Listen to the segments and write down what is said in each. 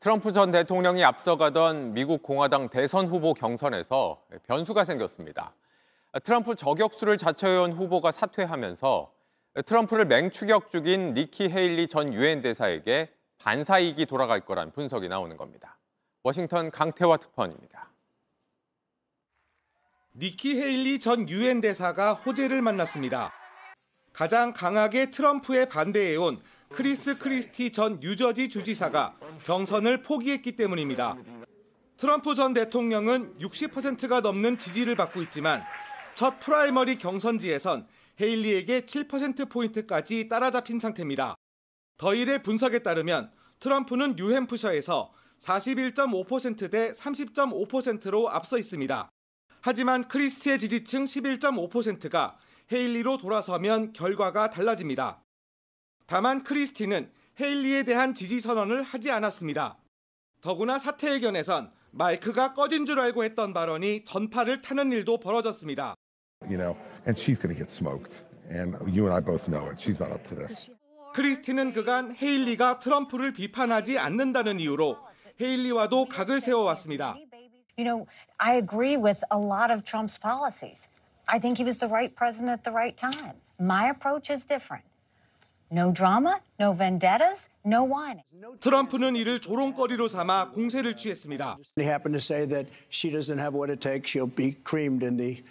트럼프 전 대통령이 앞서가던 미국 공화당 대선 후보 경선에서 변수가 생겼습니다. 트럼프 저격수를 자처해온 후보가 사퇴하면서 트럼프를 맹추격 중인 니키 헤일리 전 유엔 대사에게 반사이익이 돌아갈 거란 분석이 나오는 겁니다. 워싱턴 강태화 특파원입니다. 니키 헤일리 전 유엔 대사가 호재를 만났습니다. 가장 강하게 트럼프에 반대해온 크리스 크리스티 전 뉴저지 주지사가 경선을 포기했기 때문입니다. 트럼프 전 대통령은 60%가 넘는 지지를 받고 있지만 첫 프라이머리 경선지에선 헤일리에게 7%포인트까지 따라잡힌 상태입니다. 더일의 분석에 따르면 트럼프는 뉴햄프셔에서 41.5%대 30.5%로 앞서 있습니다. 하지만 크리스티의 지지층 11.5%가 헤일리로 돌아서면 결과가 달라집니다. 다만 크리스티는 헤일리에 대한 지지 선언을 하지 않았습니다. 더구나 사태 의견에선 마이크가 꺼진 줄 알고 했던 발언이 전파를 타는 일도 벌어졌습니다. You know, and she's going to get smoked. And you and I both know it. She's not up to this. 크리스티는 그간 헤일리가 트럼프를 비판하지 않는다는 이유로 헤일리와도 각을 세워왔습니다. You know, I agree with a lot of Trump's policies. I think he was the right president at the right time. My approach is different. No drama, no vendettas, no whining. 트럼프는 이를 조롱거리로 삼아 공세를 취했습니다. He happened to say that she doesn't have what it takes. She'll be creamed in the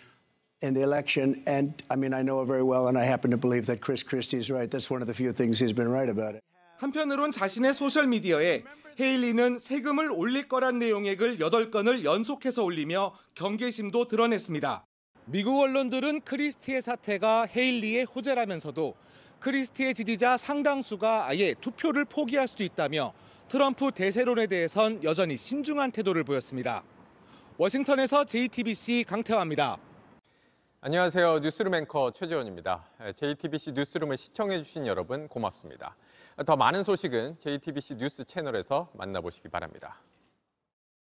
in the election. And I mean, I know her very well, and I happen to believe that Chris Christie's right. That's one of the few things he's been right about it. 한편으론 자신의 소셜 미디어에 헤일리는 세금을 올릴 거란 내용의 글 8건을 연속해서 올리며 경계심도 드러냈습니다. 미국 언론들은 크리스티의 사태가 헤일리의 호재라면서도 크리스티의 지지자 상당수가 아예 투표를 포기할 수도 있다며 트럼프 대세론에 대해선 여전히 신중한 태도를 보였습니다. 워싱턴에서 JTBC 강태화입니다. 안녕하세요. 뉴스룸 앵커 최재원입니다. JTBC 네, 뉴스룸을 시청해주신 여러분 고맙습니다. 더 많은 소식은 JTBC 뉴스 채널에서 만나보시기 바랍니다.